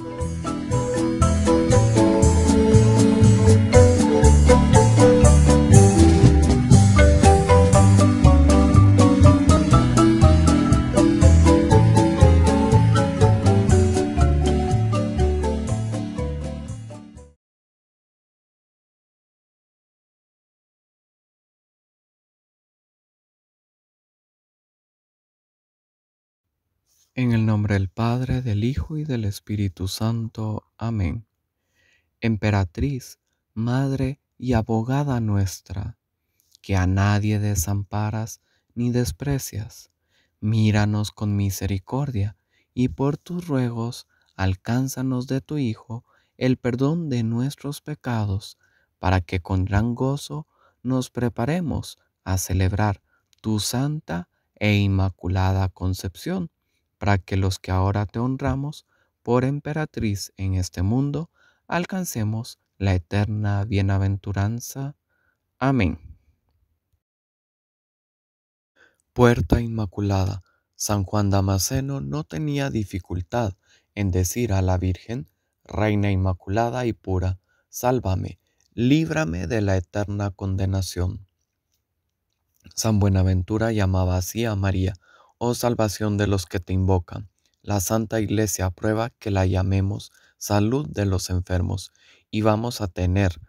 Música En el nombre del Padre, del Hijo y del Espíritu Santo. Amén. Emperatriz, Madre y abogada nuestra, que a nadie desamparas ni desprecias, míranos con misericordia y por tus ruegos alcánzanos de tu Hijo el perdón de nuestros pecados, para que con gran gozo nos preparemos a celebrar tu santa e inmaculada concepción para que los que ahora te honramos por emperatriz en este mundo, alcancemos la eterna bienaventuranza. Amén. Puerta Inmaculada. San Juan Damasceno no tenía dificultad en decir a la Virgen, Reina Inmaculada y pura, sálvame, líbrame de la eterna condenación. San Buenaventura llamaba así a María, oh salvación de los que te invocan. La Santa Iglesia aprueba que la llamemos salud de los enfermos, y vamos a tener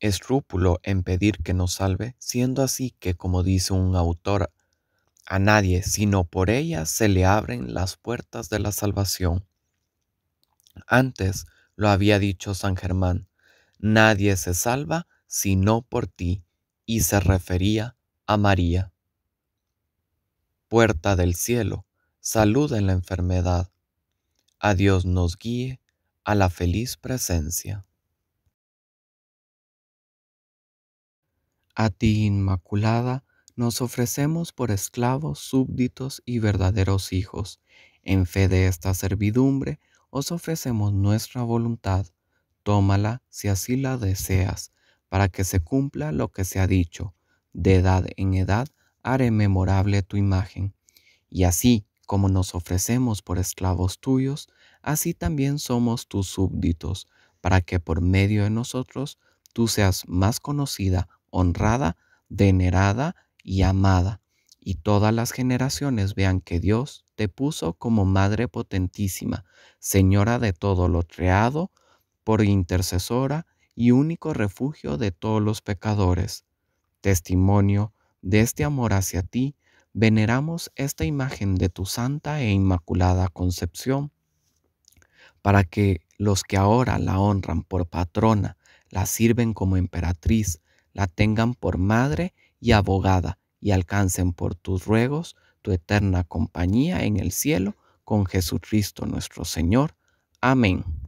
escrúpulo en pedir que nos salve, siendo así que, como dice un autor, a nadie, sino por ella se le abren las puertas de la salvación. Antes lo había dicho San Germán, nadie se salva sino por ti, y se refería a María puerta del cielo, salud en la enfermedad. A Dios nos guíe a la feliz presencia. A ti, Inmaculada, nos ofrecemos por esclavos, súbditos y verdaderos hijos. En fe de esta servidumbre, os ofrecemos nuestra voluntad. Tómala si así la deseas, para que se cumpla lo que se ha dicho. De edad en edad haré memorable tu imagen. Y así como nos ofrecemos por esclavos tuyos, así también somos tus súbditos, para que por medio de nosotros tú seas más conocida, honrada, venerada y amada, y todas las generaciones vean que Dios te puso como Madre potentísima, Señora de todo lo creado, por intercesora y único refugio de todos los pecadores, testimonio de este amor hacia ti, veneramos esta imagen de tu santa e inmaculada concepción, para que los que ahora la honran por patrona, la sirven como emperatriz, la tengan por madre y abogada, y alcancen por tus ruegos tu eterna compañía en el cielo con Jesucristo nuestro Señor. Amén.